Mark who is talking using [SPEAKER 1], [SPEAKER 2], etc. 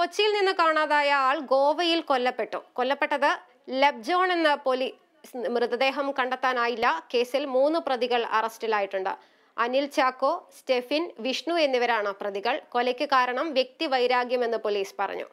[SPEAKER 1] കൊച്ചിയിൽ നിന്ന് കാണാതായ ആൾ ഗോവയിൽ കൊല്ലപ്പെട്ടു കൊല്ലപ്പെട്ടത് ലബ്ജോൺ എന്ന പോലീസ് മൃതദേഹം കണ്ടെത്താനായില്ല കേസിൽ മൂന്ന് പ്രതികൾ അറസ്റ്റിലായിട്ടുണ്ട് അനിൽ ചാക്കോ സ്റ്റെഫിൻ വിഷ്ണു എന്നിവരാണ് പ്രതികൾ കൊലയ്ക്ക് കാരണം വ്യക്തി വൈരാഗ്യമെന്ന് പോലീസ് പറഞ്ഞു